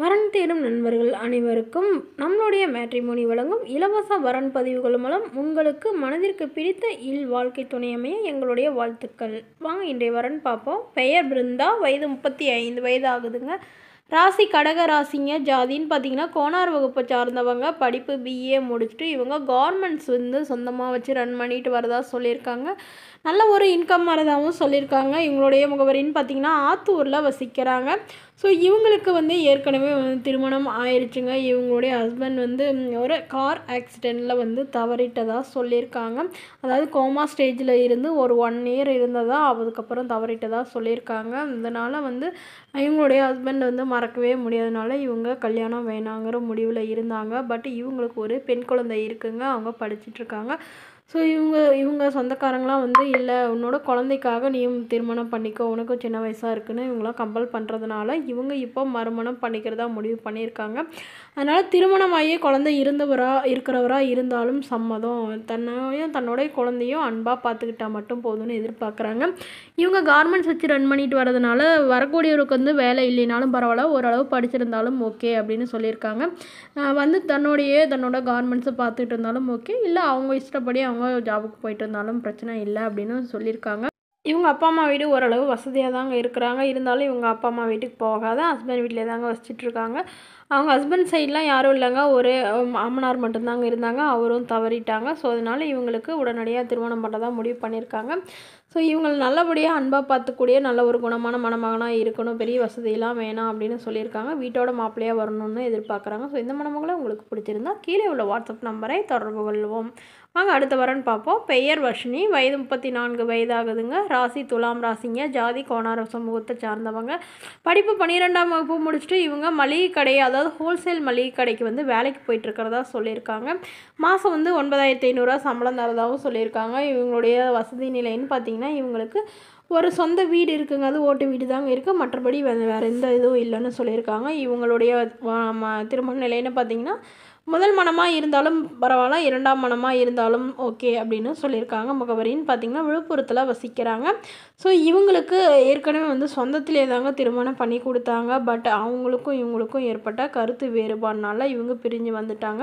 வரன் தேடும் நண்பர்கள் அனைவருக்கும் நம்மளுடைய மேட்ரிமோனி வழங்கும் இலவச வரன் பதிவுகள் மூலம் உங்களுக்கு மனதிற்கு பிடித்த இல் வாழ்க்கை துணையமைய எங்களுடைய வாழ்த்துக்கள் வாங்க இன்றைய வரன் பார்ப்போம் பெயர் பிருந்தா வயது முப்பத்தி ஐந்து வயது ஆகுதுங்க ராசி கடக ராசிங்க ஜாதின்னு பார்த்தீங்கன்னா கோனார் வகுப்பை சார்ந்தவங்க படிப்பு பிஏ முடிச்சுட்டு இவங்க கவர்மெண்ட்ஸ் வந்து சொந்தமாக வச்சு ரன் பண்ணிட்டு வரதா சொல்லியிருக்காங்க நல்ல ஒரு இன்கம் வரதாகவும் சொல்லியிருக்காங்க இவங்களுடைய முகவரின்னு பார்த்தீங்கன்னா ஆத்தூரில் வசிக்கிறாங்க ஸோ இவங்களுக்கு வந்து ஏற்கனவே வந்து திருமணம் ஆயிடுச்சுங்க இவங்களுடைய ஹஸ்பண்ட் வந்து ஒரு கார் ஆக்சிடெண்ட்டில் வந்து தவறிட்டதாக சொல்லியிருக்காங்க அதாவது கோமா ஸ்டேஜில் இருந்து ஒரு ஒன் இயர் இருந்ததா அதுக்கப்புறம் தவறிட்டதாக சொல்லியிருக்காங்க இதனால் வந்து இவங்களுடைய ஹஸ்பண்ட் வந்து மறக்கவே முடியாதனால இவங்க கல்யாணம் வேணாங்கிற முடிவில் இருந்தாங்க பட் இவங்களுக்கு ஒரு பெண் குழந்தை இருக்குங்க அவங்க படிச்சிட்ருக்காங்க ஸோ இவங்க இவங்க சொந்தக்காரங்களாம் வந்து இல்லை உன்னோட குழந்தைக்காக நீயும் திருமணம் பண்ணிக்கோ உனக்கும் சின்ன வயசாக இருக்குன்னு இவங்களாம் கம்பல் பண்ணுறதுனால இவங்க இப்போ மறுமணம் பண்ணிக்கிறதா முடிவு பண்ணியிருக்காங்க அதனால் திருமணமாகியே குழந்தை இருந்தவரா இருக்கிறவராக இருந்தாலும் சம்மதம் தன்னையும் தன்னுடைய குழந்தையும் அன்பாக பார்த்துக்கிட்டா மட்டும் போதும்னு எதிர்பார்க்குறாங்க இவங்க கார்மெண்ட்ஸ் வச்சு ரன் பண்ணிட்டு வரதுனால வரக்கூடியவருக்கு வந்து வேலை இல்லைனாலும் பரவாயில்ல ஓரளவு படிச்சிருந்தாலும் ஓகே அப்படின்னு சொல்லியிருக்காங்க வந்து தன்னுடைய தன்னோட கார்மெண்ட்ஸை பார்த்துக்கிட்டு இருந்தாலும் ஓகே இல்லை அவங்க இஷ்டப்படி அவங்க ஜாபுக்கு போயிட்டு வந்தாலும் பிரச்சனை இல்லை அப்படின்னு சொல்லியிருக்காங்க இவங்க அப்பா அம்மா வீடு ஓரளவு வசதியாக தாங்க இருக்கிறாங்க இருந்தாலும் இவங்க அப்பா அம்மா வீட்டுக்கு போகாத ஹஸ்பண்ட் வீட்டிலே தாங்க வசிச்சுட்ருக்காங்க அவங்க ஹஸ்பண்ட் சைட்லாம் யாரும் இல்லைங்க ஒரே மாமனார் மட்டும்தாங்க இருந்தாங்க அவரும் தவறிட்டாங்க ஸோ அதனால் இவங்களுக்கு உடனடியாக திருமணம் பண்ணுறதா முடிவு பண்ணியிருக்காங்க ஸோ இவங்களை நல்லபடியாக அன்பாக பார்த்துக்கூடிய நல்ல ஒரு குணமான மணமகனாக இருக்கணும் பெரிய வசதியெல்லாம் வேணாம் அப்படின்னு சொல்லியிருக்காங்க வீட்டோட மாப்பிள்ளையாக வரணும்னு எதிர்பார்க்குறாங்க ஸோ இந்த மணமகளை உங்களுக்கு பிடிச்சிருந்தா கீழே உள்ள வாட்ஸ்அப் நம்பரை தொடர்பு கொள்வோம் வாங்க அடுத்த வரன்னு பார்ப்போம் பெயர் வர்ஷினி வயது முப்பத்தி நான்கு வயதாகுதுங்க ராசி துலாம் ராசிங்க ஜாதி கோணார சமூகத்தை சார்ந்தவங்க படிப்பு பன்னிரெண்டாம் வகுப்பு முடிச்சுட்டு இவங்க மளிகை கடை அதாவது அதாவது ஹோல்சேல் மளிகை கடைக்கு வந்து வேலைக்கு இருக்கிறதா சொல்லியிருக்காங்க மாதம் வந்து ஒன்பதாயிரத்தி ஐநூறுரூவா சம்பளம் தரதாகவும் சொல்லியிருக்காங்க இவங்களுடைய வசதி நிலைன்னு பார்த்தீங்கன்னா இவங்களுக்கு ஒரு சொந்த வீடு இருக்குங்க அது ஓட்டு வீடு தாங்க இருக்குது மற்றபடி வேறு எந்த இதுவும் இல்லைன்னு சொல்லியிருக்காங்க இவங்களுடைய திருமண நிலைன்னு பார்த்தீங்கன்னா முதல் மனமாக இருந்தாலும் பரவாயில்ல இரண்டாம் மனமாக இருந்தாலும் ஓகே அப்படின்னு சொல்லியிருக்காங்க முகவரின்னு பார்த்திங்கன்னா விழுப்புரத்தில் வசிக்கிறாங்க ஸோ இவங்களுக்கு ஏற்கனவே வந்து சொந்தத்திலே தாங்க திருமணம் பண்ணி கொடுத்தாங்க பட் அவங்களுக்கும் இவங்களுக்கும் ஏற்பட்ட கருத்து வேறுபாடுனால இவங்க பிரிஞ்சு வந்துட்டாங்க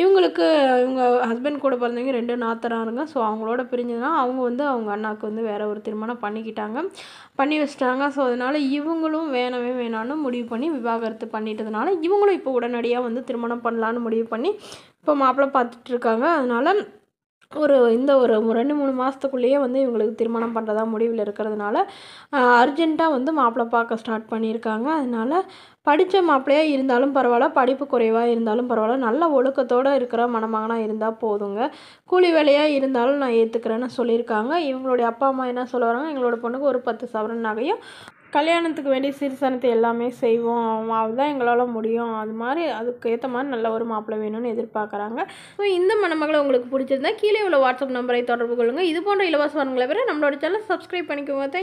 இவங்களுக்கு இவங்க ஹஸ்பண்ட் கூட பிறந்தவங்க ரெண்டு நாத்தராருங்க ஸோ அவங்களோட பிரிஞ்சதுனா அவங்க வந்து அவங்க அண்ணாவுக்கு வந்து வேறு ஒரு திருமணம் பண்ணிக்கிட்டாங்க பண்ணி வச்சிட்டாங்க ஸோ அதனால் இவங்களும் வேணவே வேணான்னு முடிவு பண்ணி விவாகரத்து பண்ணிட்டதுனால இவங்களும் இப்போ உடனடியாக வந்து திருமணம் பண்ணலான்னு முடிவு பண்ணி இப்போ மாப்பிள்ளை பார்த்துட்ருக்காங்க அதனால் ஒரு இந்த ஒரு ரெண்டு மூணு மாதத்துக்குள்ளேயே வந்து இவங்களுக்கு திருமணம் பண்ணுறதா முடிவில் இருக்கிறதுனால அர்ஜெண்ட்டாக வந்து மாப்பிள்ளை பார்க்க ஸ்டார்ட் பண்ணியிருக்காங்க அதனால் படித்த மாப்பிள்ளையாக இருந்தாலும் பரவாயில்ல படிப்பு குறைவாக இருந்தாலும் பரவாயில்ல நல்ல ஒழுக்கத்தோடு இருக்கிற மணமகனாக இருந்தால் போதுங்க கூலி வேலையாக இருந்தாலும் நான் ஏற்றுக்கிறேன்னு சொல்லியிருக்காங்க இவங்களுடைய அப்பா அம்மா என்ன சொல்ல வராங்க எங்களோட பொண்ணுக்கு ஒரு பத்து சவரன் நகையும் கல்யாணத்துக்கு வேண்டிய சீர் எல்லாமே செய்வோம் அதுதான் எங்களால் முடியும் அது மாதிரி அதுக்கு ஏற்ற மாதிரி நல்ல ஒரு மாப்பிள்ளை வேணும்னு எதிர்பார்க்குறாங்க ஸோ இந்த மணமகளை உங்களுக்கு பிடிச்சிருந்தா கீழே உள்ள வாட்ஸ்அப் நம்பரை தொடர்பு கொள்ளுங்கள் இது போன்ற இலவச வரங்களை விட நம்மளோட சேனல் சப்ஸ்கிரைப் பண்ணிக்கோங்க